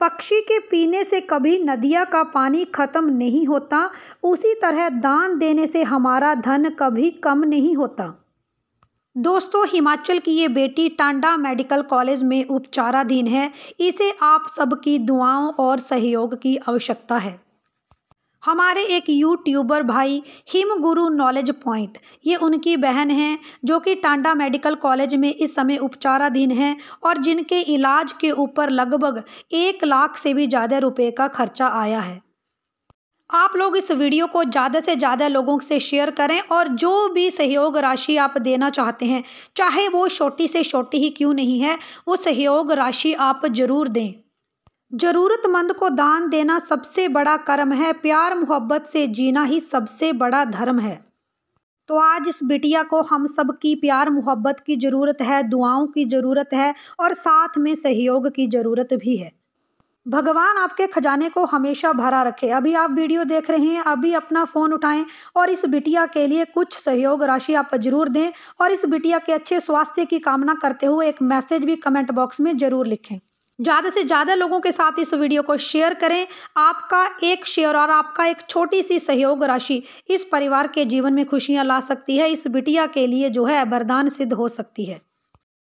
पक्षी के पीने से कभी नदिया का पानी ख़त्म नहीं होता उसी तरह दान देने से हमारा धन कभी कम नहीं होता दोस्तों हिमाचल की ये बेटी टांडा मेडिकल कॉलेज में उपचाराधीन है इसे आप सबकी दुआओं और सहयोग की आवश्यकता है हमारे एक यूट्यूबर भाई हिम गुरु नॉलेज पॉइंट ये उनकी बहन हैं जो कि टांडा मेडिकल कॉलेज में इस समय उपचाराधीन हैं और जिनके इलाज के ऊपर लगभग एक लाख से भी ज़्यादा रुपए का खर्चा आया है आप लोग इस वीडियो को ज़्यादा से ज़्यादा लोगों से शेयर करें और जो भी सहयोग राशि आप देना चाहते हैं चाहे वो छोटी से छोटी ही क्यों नहीं है वो सहयोग राशि आप ज़रूर दें ज़रूरतमंद को दान देना सबसे बड़ा कर्म है प्यार मोहब्बत से जीना ही सबसे बड़ा धर्म है तो आज इस बिटिया को हम सब की प्यार मोहब्बत की ज़रूरत है दुआओं की ज़रूरत है और साथ में सहयोग की ज़रूरत भी है भगवान आपके खजाने को हमेशा भरा रखे अभी आप वीडियो देख रहे हैं अभी अपना फ़ोन उठाएं और इस बिटिया के लिए कुछ सहयोग राशि आप जरूर दें और इस बिटिया के अच्छे स्वास्थ्य की कामना करते हुए एक मैसेज भी कमेंट बॉक्स में ज़रूर लिखें ज़्यादा से ज़्यादा लोगों के साथ इस वीडियो को शेयर करें आपका एक शेयर और आपका एक छोटी सी सहयोग राशि इस परिवार के जीवन में खुशियां ला सकती है इस बिटिया के लिए जो है वरदान सिद्ध हो सकती है